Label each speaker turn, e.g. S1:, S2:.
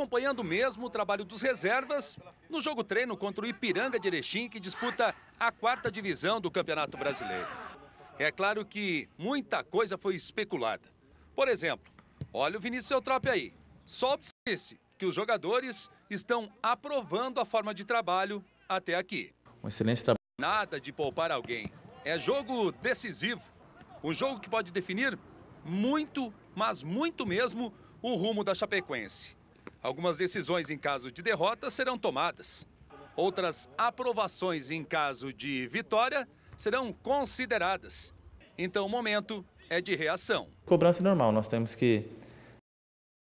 S1: acompanhando mesmo o trabalho dos reservas no jogo treino contra o Ipiranga de Erechim, que disputa a quarta divisão do Campeonato Brasileiro. É claro que muita coisa foi especulada. Por exemplo, olha o Vinícius Eutrop aí. Só observe-se que os jogadores estão aprovando a forma de trabalho até aqui. Um excelente trabalho. Nada de poupar alguém. É jogo decisivo. Um jogo que pode definir muito, mas muito mesmo, o rumo da Chapecoense. Algumas decisões em caso de derrota serão tomadas. Outras aprovações em caso de vitória serão consideradas. Então o momento é de reação.
S2: Cobrança é normal, nós temos que